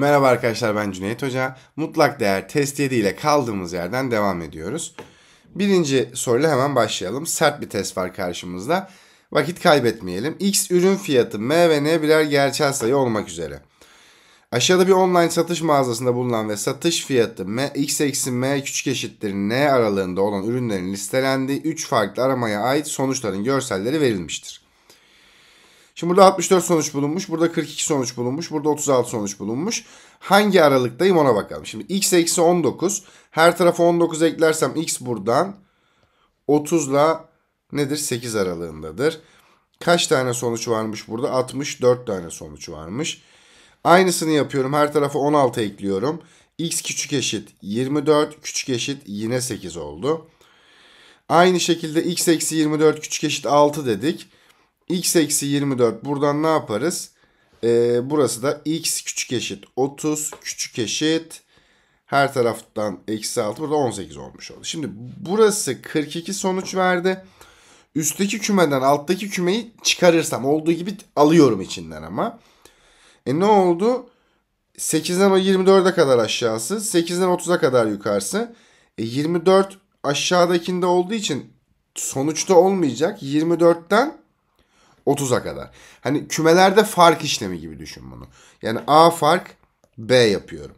Merhaba arkadaşlar ben Cüneyt Hoca. Mutlak değer test 7 ile kaldığımız yerden devam ediyoruz. Birinci soruyla hemen başlayalım. Sert bir test var karşımızda. Vakit kaybetmeyelim. X ürün fiyatı M ve N birer gerçel sayı olmak üzere. Aşağıda bir online satış mağazasında bulunan ve satış fiyatı M, X eksi M küçük eşittir N aralığında olan ürünlerin listelendiği 3 farklı aramaya ait sonuçların görselleri verilmiştir. Şimdi burada 64 sonuç bulunmuş. Burada 42 sonuç bulunmuş. Burada 36 sonuç bulunmuş. Hangi aralıktayım ona bakalım. Şimdi x eksi 19. Her tarafa 19 eklersem x buradan 30 ile nedir? 8 aralığındadır. Kaç tane sonuç varmış burada? 64 tane sonuç varmış. Aynısını yapıyorum. Her tarafa 16 ekliyorum. x küçük eşit 24 küçük eşit yine 8 oldu. Aynı şekilde x eksi 24 küçük eşit 6 dedik x eksi 24 buradan ne yaparız? Ee, burası da x küçük eşit 30 küçük eşit her taraftan eksi 6 burada 18 olmuş oldu. Şimdi burası 42 sonuç verdi. Üstteki kümeden alttaki kümeyi çıkarırsam olduğu gibi alıyorum içinden ama. E ne oldu? 8'den o 24'e kadar aşağısı. 8'den 30'a kadar yukarısı. E 24 aşağıdakinde olduğu için sonuçta olmayacak. 24'ten 30'a kadar. Hani kümelerde fark işlemi gibi düşün bunu. Yani A fark B yapıyorum.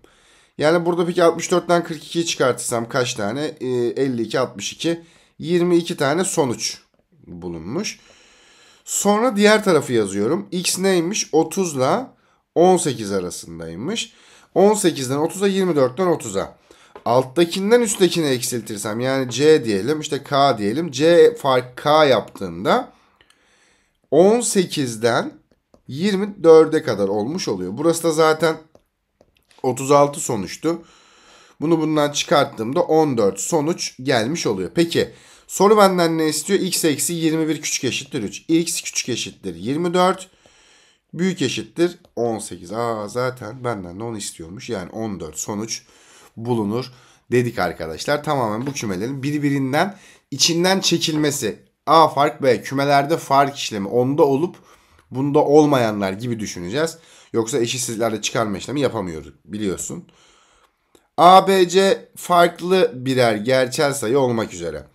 Yani burada peki 64'ten 42'yi çıkartırsam kaç tane? E, 52, 62, 22 tane sonuç bulunmuş. Sonra diğer tarafı yazıyorum. X neymiş? 30 ile 18 arasındaymış. 18'den 30'a 24'ten 30'a. Alttakinden üsttekini eksiltirsem yani C diyelim işte K diyelim. C fark K yaptığında 18'den 24'e kadar olmuş oluyor. Burası da zaten 36 sonuçtu. Bunu bundan çıkarttığımda 14 sonuç gelmiş oluyor. Peki soru benden ne istiyor? x eksi 21 küçük eşittir 3. x küçük eşittir 24. Büyük eşittir 18. Aa zaten benden de onu istiyormuş. Yani 14 sonuç bulunur dedik arkadaşlar. Tamamen bu kümelerin birbirinden içinden çekilmesi A fark B. Kümelerde fark işlemi onda olup bunda olmayanlar gibi düşüneceğiz. Yoksa eşitsizliklerde çıkarma işlemi yapamıyoruz biliyorsun. A, B, C farklı birer gerçel sayı olmak üzere.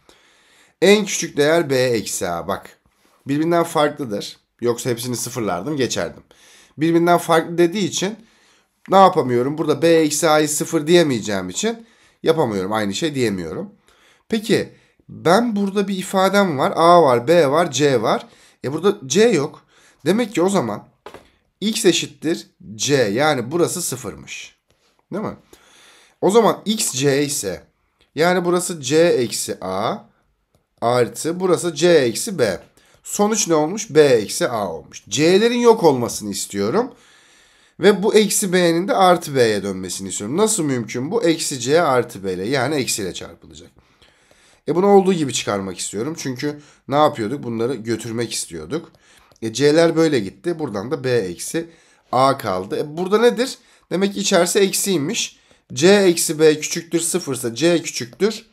En küçük değer B eksi A bak. Birbirinden farklıdır. Yoksa hepsini sıfırlardım geçerdim. Birbirinden farklı dediği için ne yapamıyorum? Burada B eksi A'yı sıfır diyemeyeceğim için yapamıyorum. Aynı şey diyemiyorum. Peki ben burada bir ifadem var. A var, B var, C var. E burada C yok. Demek ki o zaman x eşittir C. Yani burası sıfırmış. Değil mi? O zaman x C ise yani burası C eksi A artı burası C eksi B. Sonuç ne olmuş? B eksi A olmuş. C'lerin yok olmasını istiyorum. Ve bu eksi B'nin de artı B'ye dönmesini istiyorum. Nasıl mümkün bu? Eksi C artı B ile yani eksiyle çarpılacak. E bunu olduğu gibi çıkarmak istiyorum. Çünkü ne yapıyorduk? Bunları götürmek istiyorduk. E C'ler böyle gitti. Buradan da B eksi A kaldı. E burada nedir? Demek ki içerisi eksiymiş. C eksi B küçüktür sıfırsa C küçüktür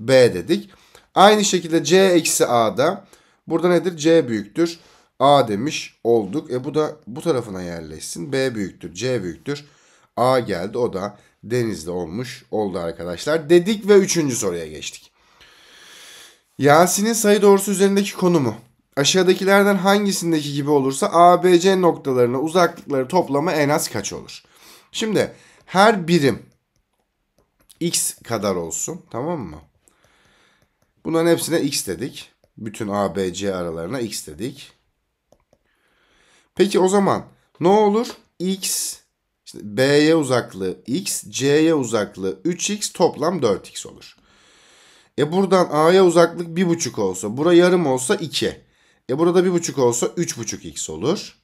B dedik. Aynı şekilde C eksi A'da burada nedir? C büyüktür. A demiş olduk. E bu da bu tarafına yerleşsin. B büyüktür. C büyüktür. A geldi. O da denizde olmuş oldu arkadaşlar. Dedik ve üçüncü soruya geçtik. Yasin'in sayı doğrusu üzerindeki konumu. Aşağıdakilerden hangisindeki gibi olursa A, B, C noktalarına uzaklıkları toplamı en az kaç olur? Şimdi her birim x kadar olsun tamam mı? Bunların hepsine x dedik. Bütün A, B, C aralarına x dedik. Peki o zaman ne olur? x işte B'ye uzaklığı x, C'ye uzaklığı 3x toplam 4x olur. E buradan A'ya uzaklık bir buçuk olsa. Bura yarım olsa 2. E burada bir buçuk olsa buçuk x olur.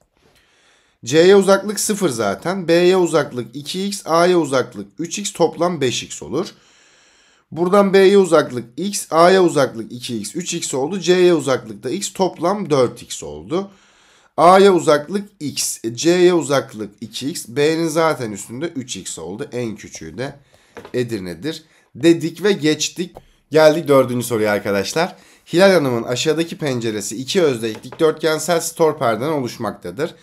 C'ye uzaklık 0 zaten. B'ye uzaklık 2x, A'ya uzaklık 3x toplam 5x olur. Buradan B'ye uzaklık x, A'ya uzaklık 2x, 3x oldu. C'ye uzaklık da x toplam 4x oldu. A'ya uzaklık x, e, C'ye uzaklık 2x, B'nin zaten üstünde 3x oldu. En küçüğü de Edirne'dir dedik ve geçtik. Geldik dördüncü soruya arkadaşlar. Hilal Hanım'ın aşağıdaki penceresi iki özdeş dikdörtgensel stor perden oluşmaktadır.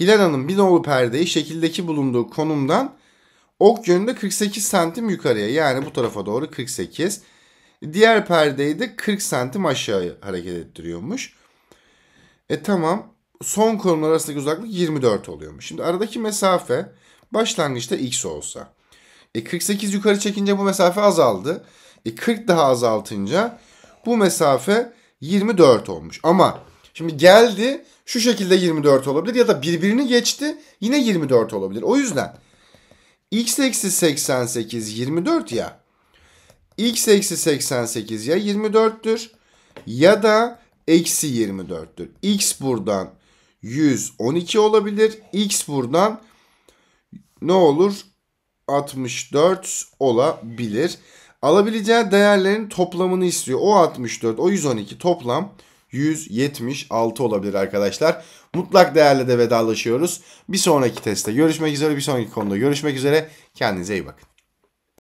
Hilal Hanım bir nolu perdeyi şekildeki bulunduğu konumdan ok yönünde 48 santim yukarıya yani bu tarafa doğru 48. Diğer perdeyi de 40 santim aşağıya hareket ettiriyormuş. E tamam son konumlar arasındaki uzaklık 24 oluyormuş. Şimdi aradaki mesafe başlangıçta x olsa e 48 yukarı çekince bu mesafe azaldı. E 40 daha azaltınca bu mesafe 24 olmuş. Ama şimdi geldi şu şekilde 24 olabilir ya da birbirini geçti yine 24 olabilir. O yüzden x eksi 88 24 ya x eksi 88 ya 24'tür ya da eksi 24'tür. X buradan 112 olabilir. X buradan ne olur? 64 olabilir. Alabileceği değerlerin toplamını istiyor. O 64, o 112 toplam 176 olabilir arkadaşlar. Mutlak değerle de vedalaşıyoruz. Bir sonraki testte görüşmek üzere, bir sonraki konuda görüşmek üzere. Kendinize iyi bakın.